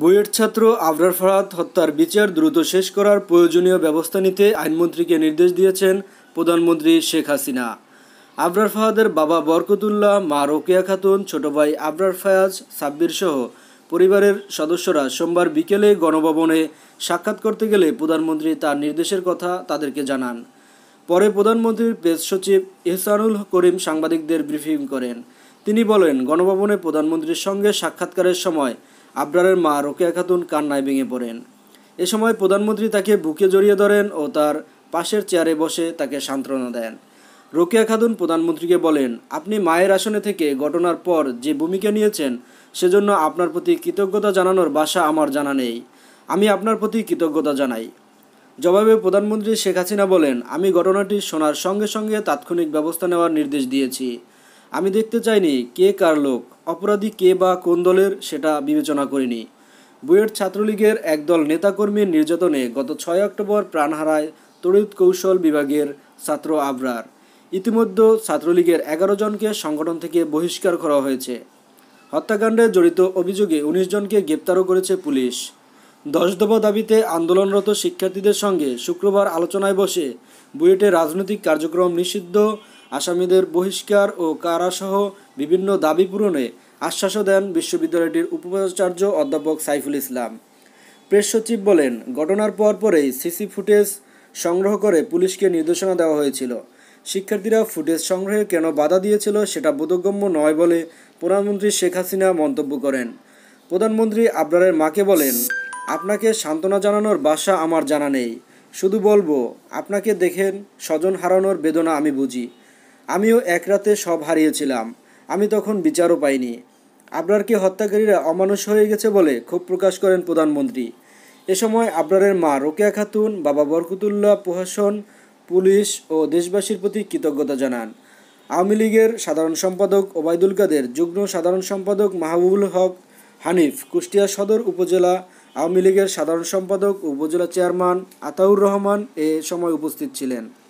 বুয়েট ছাত্র আবরার ফরাত হত্যার বিচার দ্রুত শেষ করার প্রয়োজনীয় ব্যবস্থা নিতে আইনমন্ত্রীকে নির্দেশ দিয়েছেন প্রধানমন্ত্রী শেখ হাসিনা আবরার ফাহাদের বাবা বরকতুল্লাহ মা রোকেয়া খাতুন ছোট ভাই আবরার ফায়াজ সাব্বির সহ পরিবারের সদস্যরা সোমবার বিকেলে গণভবনে সাক্ষাৎ করতে গেলে প্রধানমন্ত্রী তার নির্দেশের কথা তাদেরকে জানান পরে প্রধানমন্ত্রীর প্রেস সচিব এহসানুল করিম সাংবাদিকদের ব্রিফিং করেন তিনি বলেন গণভবনে প্রধানমন্ত্রীর সঙ্গে সাক্ষাৎকারের সময় আবরারের মা রোকেয়া খাতুন কান্নায় ভেঙে পড়েন এ সময় প্রধানমন্ত্রী তাকে বুকে জড়িয়ে ধরেন ও তার পাশের চেয়ারে বসে তাকে সান্ত্বনা দেন রোকেয়া খাতুন প্রধানমন্ত্রীকে বলেন আপনি মায়ের আসনে থেকে ঘটনার পর যে ভূমিকা নিয়েছেন সেজন্য আপনার প্রতি কৃতজ্ঞতা জানানোর বাসা আমার জানা নেই আমি আপনার প্রতি কৃতজ্ঞতা জানাই জবাবে প্রধানমন্ত্রী শেখ হাসিনা বলেন আমি ঘটনাটি শোনার সঙ্গে সঙ্গে তাৎক্ষণিক ব্যবস্থা নেওয়ার নির্দেশ দিয়েছি আমি দেখতে চাইনি কে কার লোক অপরাধী কে বা কোন দলের সেটা বিবেচনা করিনি বুয়েট ছাত্রলীগের একদল নেতাকর্মীর নির্যাতনে গত ছয় অক্টোবর প্রাণ হারায় তড়িৎ কৌশল বিভাগের ছাত্র আবরার ইতিমধ্যে ছাত্রলীগের এগারো জনকে সংগঠন থেকে বহিষ্কার করা হয়েছে হত্যাকাণ্ডে জড়িত অভিযোগে উনিশ জনকে গ্রেপ্তারও করেছে পুলিশ দশ দফা দাবিতে আন্দোলনরত শিক্ষার্থীদের সঙ্গে শুক্রবার আলোচনায় বসে বুয়েটে রাজনৈতিক কার্যক্রম নিষিদ্ধ আসামিদের বহিষ্কার ও কারাসহ বিভিন্ন দাবি পূরণে আশ্বাসও দেন বিশ্ববিদ্যালয়টির উপাচার্য অধ্যাপক সাইফুল ইসলাম প্রেস সচিব বলেন ঘটনার পর পরেই সিসি ফুটেজ সংগ্রহ করে পুলিশকে নির্দেশনা দেওয়া হয়েছিল শিক্ষার্থীরা ফুটেজ সংগ্রহে কেন বাধা দিয়েছিল সেটা বোধগম্য নয় বলে প্রধানমন্ত্রী শেখ হাসিনা মন্তব্য করেন প্রধানমন্ত্রী আবরারের মাকে বলেন আপনাকে সান্ত্বনা জানানোর বাসা আমার জানা নেই শুধু বলবো আপনাকে দেখেন স্বজন হারানোর বেদনা আমি বুঝি আমিও এক রাতে সব হারিয়েছিলাম আমি তখন বিচারও পাইনি কি হত্যাকারীরা অমানুষ হয়ে গেছে বলে ক্ষোভ প্রকাশ করেন প্রধানমন্ত্রী এ সময় আবরারের মা রোকেয়া খাতুন বাবা বরকুতুল্লাহ প্রশাসন পুলিশ ও দেশবাসীর প্রতি কৃতজ্ঞতা জানান আওয়ামী লীগের সাধারণ সম্পাদক ওবায়দুল কাদের যুগ্ম সাধারণ সম্পাদক মাহবুবুল হক হানিফ কুষ্টিয়া সদর উপজেলা আওয়ামী লীগের সাধারণ সম্পাদক উপজেলা চেয়ারম্যান আতাউর রহমান এ সময় উপস্থিত ছিলেন